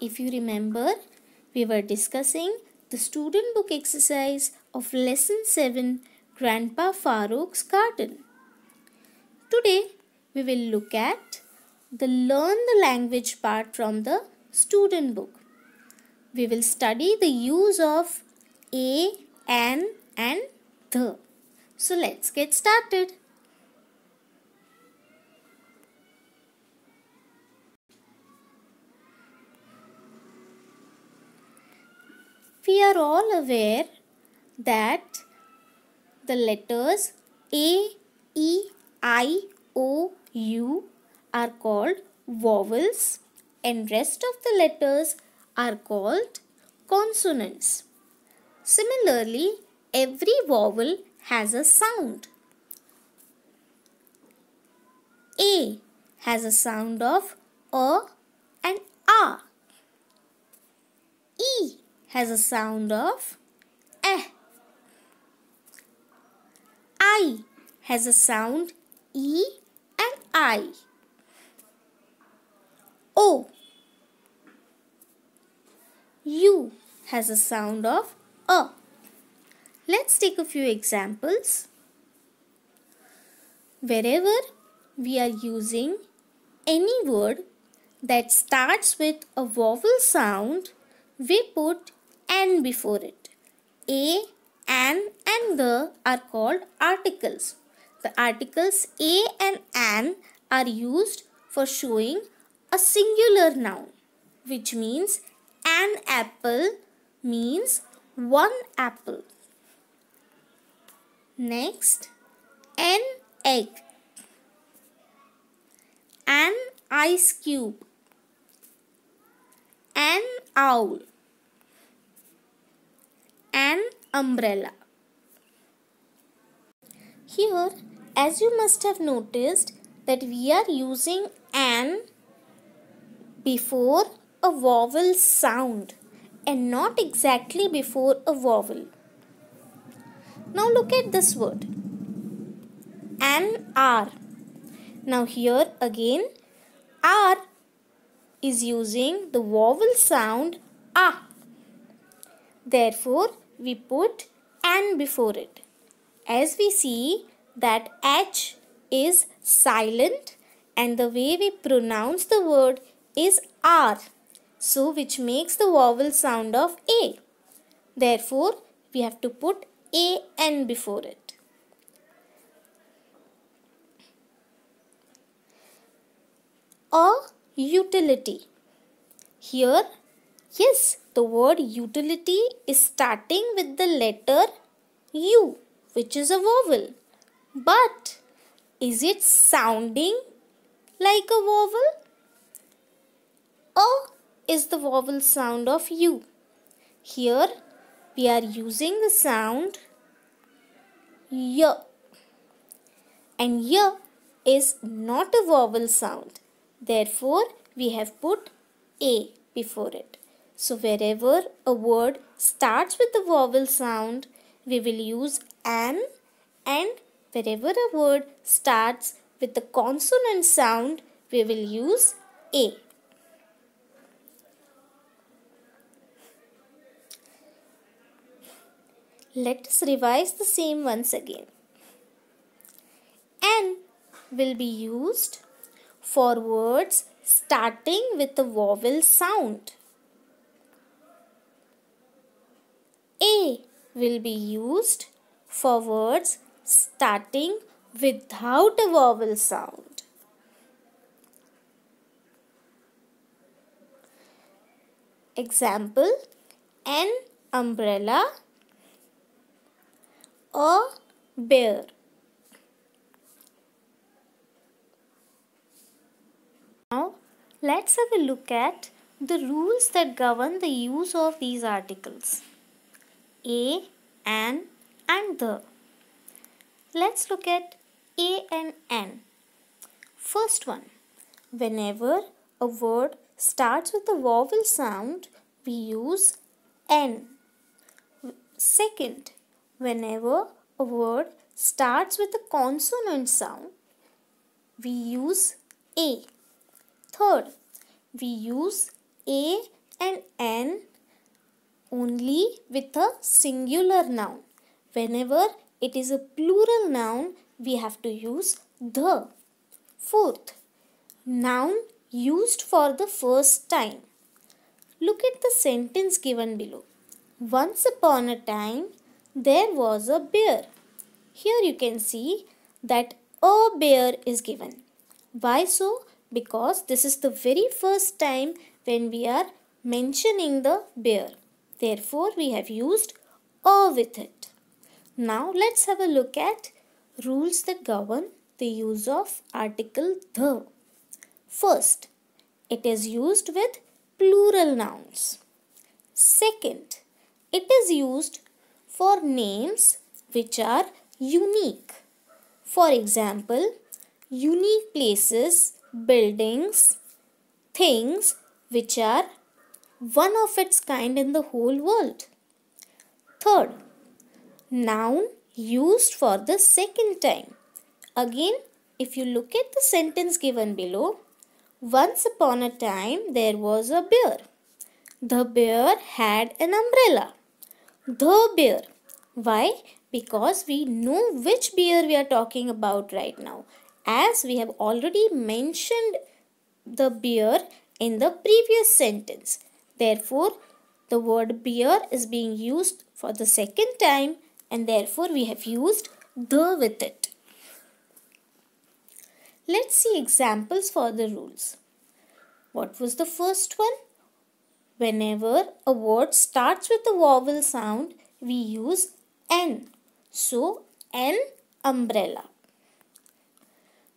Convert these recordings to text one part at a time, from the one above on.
If you remember, we were discussing the student book exercise of lesson 7 Grandpa Farooq's Garden. Today, we will look at the learn the language part from the student book. We will study the use of a, an and the. So let's get started. We are all aware that the letters A, E, I, O, U are called vowels and rest of the letters are called consonants. Similarly, every vowel has a sound. A has a sound of a and a has a sound of eh. I has a sound e and i. O. U has a sound of a. Let's take a few examples. Wherever we are using any word that starts with a vowel sound, we put and before it. A, an and the are called articles. The articles a and an are used for showing a singular noun which means an apple means one apple. Next, an egg. An ice cube. An owl an umbrella. Here, as you must have noticed that we are using an before a vowel sound and not exactly before a vowel. Now look at this word. An R. Now here again R is using the vowel sound A. Therefore, we put an before it. As we see that H is silent and the way we pronounce the word is R. So, which makes the vowel sound of A. Therefore, we have to put A N before it. A utility. Here Yes, the word utility is starting with the letter U, which is a vowel. But is it sounding like a vowel? or is the vowel sound of U. Here we are using the sound Y. And Y is not a vowel sound. Therefore, we have put A before it. So wherever a word starts with the vowel sound, we will use an and wherever a word starts with the consonant sound, we will use a. Let us revise the same once again. An will be used for words starting with the vowel sound. will be used for words starting without a vowel sound. Example An umbrella, or bear. Now let's have a look at the rules that govern the use of these articles a, an and the. Let's look at a and N. First one. Whenever a word starts with a vowel sound, we use N. Second, whenever a word starts with a consonant sound, we use a. Third, we use a and N only with a singular noun. Whenever it is a plural noun, we have to use the. Fourth, noun used for the first time. Look at the sentence given below. Once upon a time, there was a bear. Here you can see that a bear is given. Why so? Because this is the very first time when we are mentioning the bear. Therefore, we have used a with it. Now, let's have a look at rules that govern the use of article the. First, it is used with plural nouns. Second, it is used for names which are unique. For example, unique places, buildings, things which are one of its kind in the whole world. Third, noun used for the second time. Again, if you look at the sentence given below, once upon a time there was a bear. The bear had an umbrella. The bear. Why? Because we know which bear we are talking about right now. As we have already mentioned the bear in the previous sentence. Therefore, the word beer is being used for the second time and therefore we have used the with it. Let's see examples for the rules. What was the first one? Whenever a word starts with a vowel sound, we use N. So, an umbrella.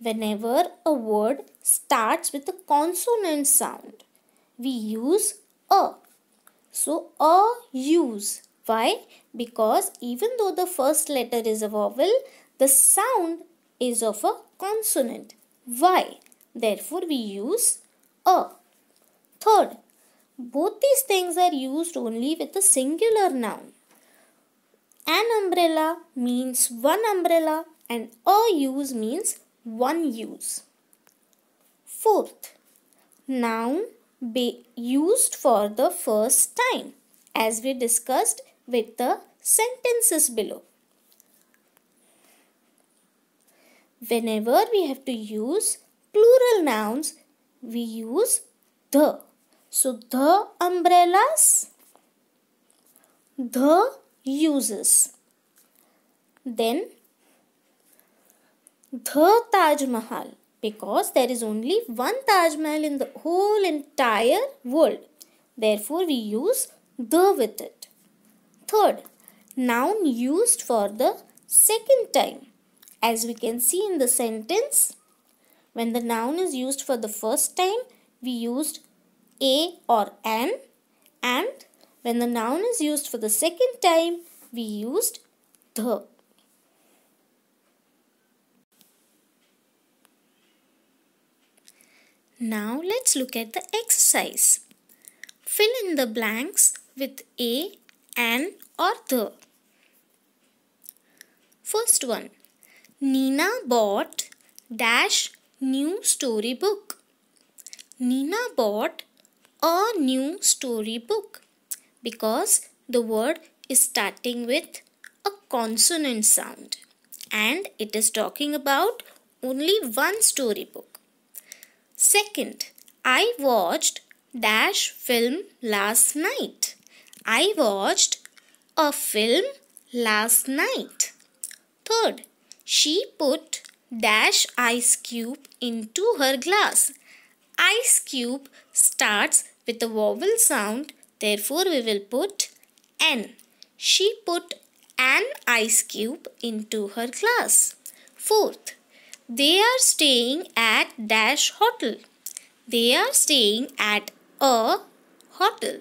Whenever a word starts with a consonant sound, we use a. So a use. Why? Because even though the first letter is a vowel, the sound is of a consonant. Why? Therefore we use a. Third, both these things are used only with a singular noun. An umbrella means one umbrella and a use means one use. Fourth, noun be used for the first time as we discussed with the sentences below. Whenever we have to use plural nouns, we use the. So, the umbrellas, the uses. Then, the Taj Mahal because there is only one Taj Mahal in the whole entire world. Therefore, we use the with it. Third, noun used for the second time. As we can see in the sentence, when the noun is used for the first time, we used a or an and when the noun is used for the second time, we used the. Now let's look at the exercise. Fill in the blanks with a, an or the. First one. Nina bought dash new storybook. Nina bought a new storybook because the word is starting with a consonant sound and it is talking about only one storybook. Second, I watched dash film last night. I watched a film last night. Third, she put dash ice cube into her glass. Ice cube starts with a vowel sound, therefore we will put N. She put an ice cube into her glass. Fourth, they are staying at dash hotel. They are staying at a hotel.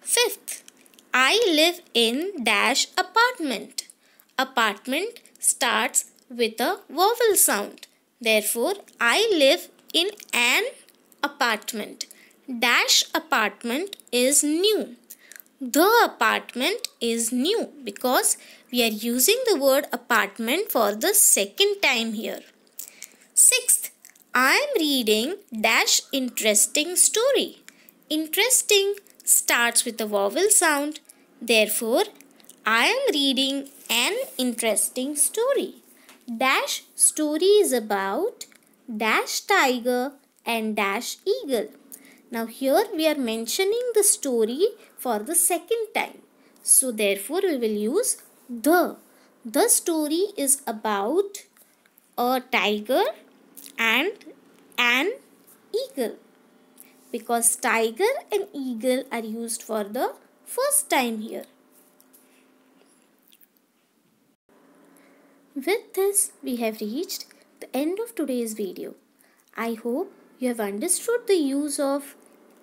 Fifth, I live in dash apartment. Apartment starts with a vowel sound. Therefore, I live in an apartment. Dash apartment is new. The apartment is new because we are using the word apartment for the second time here. Sixth, I am reading dash interesting story. Interesting starts with a vowel sound. Therefore, I am reading an interesting story. Dash story is about dash tiger and dash eagle. Now here we are mentioning the story for the second time. So therefore we will use the. The story is about a tiger and an eagle because tiger and eagle are used for the first time here. With this, we have reached the end of today's video. I hope you have understood the use of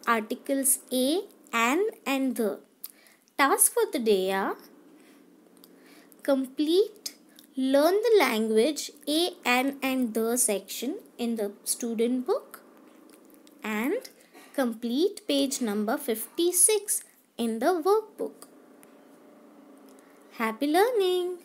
articles a, an and the. Tasks for the day are complete Learn the language a, n, and and the section in the student book and complete page number 56 in the workbook. Happy learning!